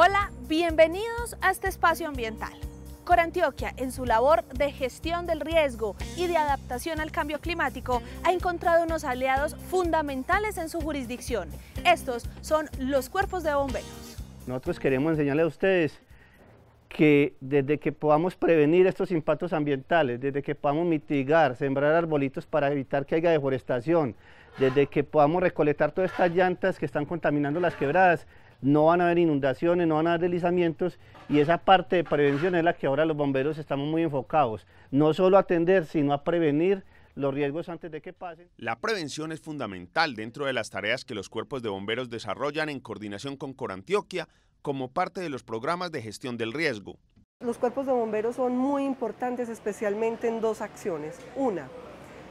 Hola, bienvenidos a este espacio ambiental. Corantioquia, en su labor de gestión del riesgo y de adaptación al cambio climático, ha encontrado unos aliados fundamentales en su jurisdicción. Estos son los cuerpos de bomberos. Nosotros queremos enseñarle a ustedes que desde que podamos prevenir estos impactos ambientales, desde que podamos mitigar, sembrar arbolitos para evitar que haya deforestación, desde que podamos recolectar todas estas llantas que están contaminando las quebradas, no van a haber inundaciones, no van a haber deslizamientos y esa parte de prevención es la que ahora los bomberos estamos muy enfocados, no solo a atender, sino a prevenir los riesgos antes de que pasen. La prevención es fundamental dentro de las tareas que los cuerpos de bomberos desarrollan en coordinación con Corantioquia como parte de los programas de gestión del riesgo. Los cuerpos de bomberos son muy importantes especialmente en dos acciones. Una,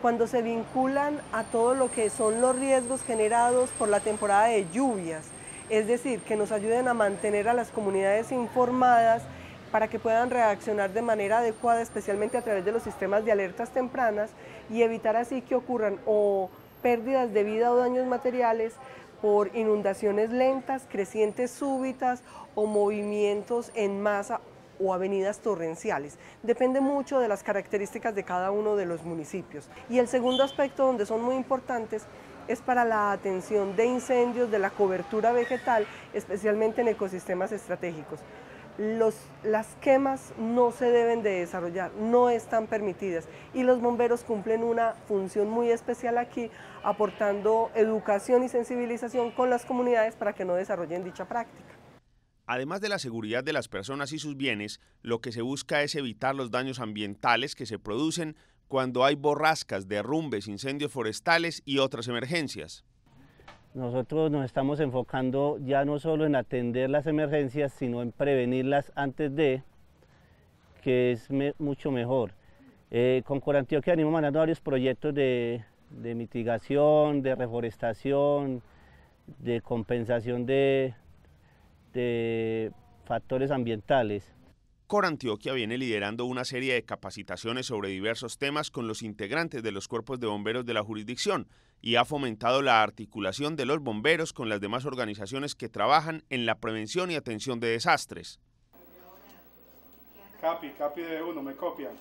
cuando se vinculan a todo lo que son los riesgos generados por la temporada de lluvias, es decir, que nos ayuden a mantener a las comunidades informadas para que puedan reaccionar de manera adecuada, especialmente a través de los sistemas de alertas tempranas y evitar así que ocurran o pérdidas de vida o daños materiales por inundaciones lentas, crecientes súbitas o movimientos en masa o avenidas torrenciales. Depende mucho de las características de cada uno de los municipios. Y el segundo aspecto donde son muy importantes es para la atención de incendios de la cobertura vegetal, especialmente en ecosistemas estratégicos. las quemas no se deben de desarrollar, no están permitidas y los bomberos cumplen una función muy especial aquí, aportando educación y sensibilización con las comunidades para que no desarrollen dicha práctica. Además de la seguridad de las personas y sus bienes, lo que se busca es evitar los daños ambientales que se producen cuando hay borrascas, derrumbes, incendios forestales y otras emergencias? Nosotros nos estamos enfocando ya no solo en atender las emergencias, sino en prevenirlas antes de, que es mucho mejor. Eh, con Corantioquia animo mandando varios proyectos de, mitigación, de reforestación, de compensación de factores ambientales. Cora Antioquia viene liderando una serie de capacitaciones sobre diversos temas con los integrantes de los cuerpos de bomberos de la jurisdicción y ha fomentado la articulación de los bomberos con las demás organizaciones que trabajan en la prevención y atención de desastres. Capi, capi de uno, me copian.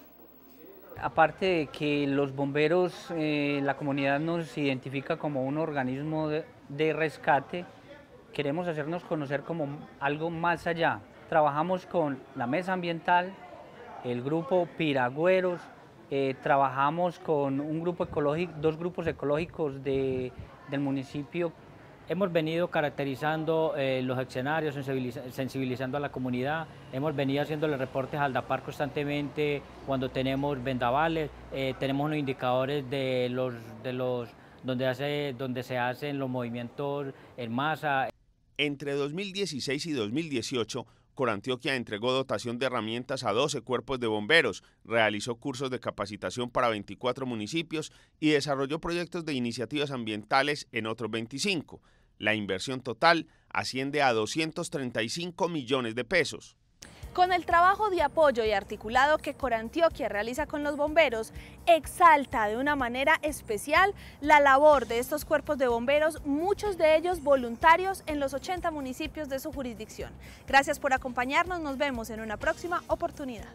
Aparte de que los bomberos, eh, la comunidad nos identifica como un organismo de rescate, queremos hacernos conocer como algo más allá, trabajamos con la Mesa Ambiental, el grupo Piragüeros, eh, trabajamos con un grupo ecológico, dos grupos ecológicos del municipio. Hemos venido caracterizando eh, los escenarios, sensibilizando a la comunidad, hemos venido haciéndole reportes al DAPAR constantemente cuando tenemos vendavales, eh, tenemos los indicadores de los, de los donde, hace, donde se hacen los movimientos en masa. Entre 2016 y 2018, Corantioquia entregó dotación de herramientas a 12 cuerpos de bomberos, realizó cursos de capacitación para 24 municipios y desarrolló proyectos de iniciativas ambientales en otros 25. La inversión total asciende a 235 millones de pesos. Con el trabajo de apoyo y articulado que Corantioquia realiza con los bomberos, exalta de una manera especial la labor de estos cuerpos de bomberos, muchos de ellos voluntarios en los 80 municipios de su jurisdicción. Gracias por acompañarnos, nos vemos en una próxima oportunidad.